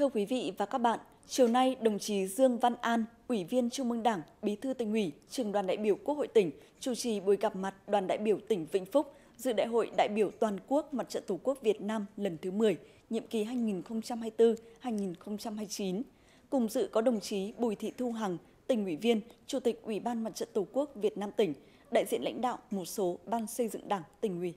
Thưa quý vị và các bạn, chiều nay đồng chí Dương Văn An, Ủy viên Trung ương Đảng, Bí thư tỉnh ủy, Trường đoàn đại biểu Quốc hội tỉnh chủ trì buổi gặp mặt đoàn đại biểu tỉnh Vĩnh Phúc dự đại hội đại biểu toàn quốc Mặt trận Tổ quốc Việt Nam lần thứ 10, nhiệm kỳ 2024-2029. Cùng dự có đồng chí Bùi Thị Thu Hằng, tỉnh ủy viên, Chủ tịch Ủy ban Mặt trận Tổ quốc Việt Nam tỉnh, đại diện lãnh đạo một số ban xây dựng Đảng, tỉnh ủy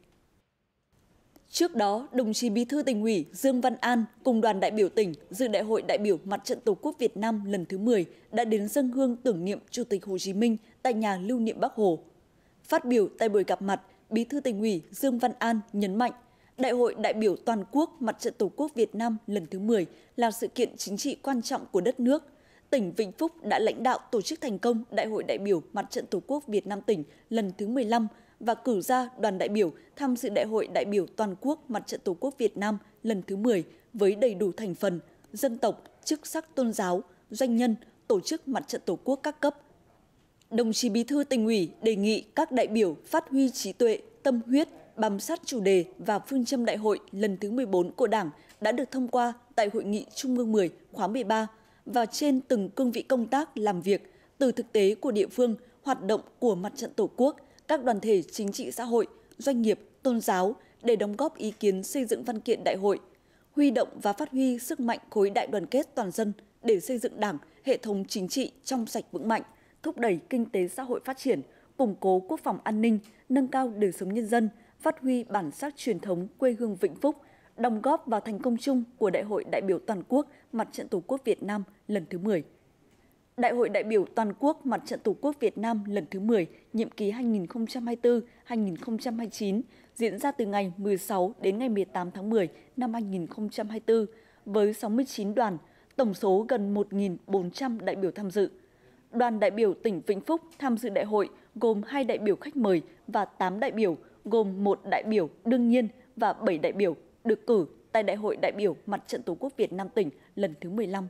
Trước đó, đồng chí Bí thư tỉnh ủy Dương Văn An cùng đoàn đại biểu tỉnh dự đại hội đại biểu Mặt trận Tổ quốc Việt Nam lần thứ 10 đã đến dân hương tưởng niệm Chủ tịch Hồ Chí Minh tại nhà lưu niệm Bắc Hồ. Phát biểu tại buổi gặp mặt, Bí thư tỉnh ủy Dương Văn An nhấn mạnh, Đại hội đại biểu toàn quốc Mặt trận Tổ quốc Việt Nam lần thứ 10 là sự kiện chính trị quan trọng của đất nước. Tỉnh Vĩnh Phúc đã lãnh đạo tổ chức thành công Đại hội đại biểu Mặt trận Tổ quốc Việt Nam tỉnh lần thứ 15 và cử ra đoàn đại biểu tham dự Đại hội đại biểu toàn quốc Mặt trận Tổ quốc Việt Nam lần thứ 10 với đầy đủ thành phần, dân tộc, chức sắc tôn giáo, doanh nhân, tổ chức Mặt trận Tổ quốc các cấp. Đồng chí Bí thư tỉnh ủy đề nghị các đại biểu phát huy trí tuệ, tâm huyết, bám sát chủ đề và phương châm đại hội lần thứ 14 của Đảng đã được thông qua tại Hội nghị Trung ương 10 khóa 13 và trên từng cương vị công tác làm việc từ thực tế của địa phương, hoạt động của mặt trận Tổ quốc – các đoàn thể chính trị xã hội, doanh nghiệp, tôn giáo để đóng góp ý kiến xây dựng văn kiện đại hội, huy động và phát huy sức mạnh khối đại đoàn kết toàn dân để xây dựng Đảng, hệ thống chính trị trong sạch vững mạnh, thúc đẩy kinh tế xã hội phát triển, củng cố quốc phòng an ninh, nâng cao đời sống nhân dân, phát huy bản sắc truyền thống quê hương Vĩnh Phúc, đóng góp vào thành công chung của Đại hội đại biểu toàn quốc Mặt trận Tổ quốc Việt Nam lần thứ 10. Đại hội đại biểu toàn quốc Mặt trận Tổ quốc Việt Nam lần thứ 10, nhiệm kỳ 2024-2029 diễn ra từ ngày 16 đến ngày 18 tháng 10 năm 2024 với 69 đoàn, tổng số gần 1.400 đại biểu tham dự. Đoàn đại biểu tỉnh Vĩnh Phúc tham dự đại hội gồm 2 đại biểu khách mời và 8 đại biểu, gồm 1 đại biểu đương nhiên và 7 đại biểu được cử tại Đại hội đại biểu Mặt trận Tổ quốc Việt Nam tỉnh lần thứ 15.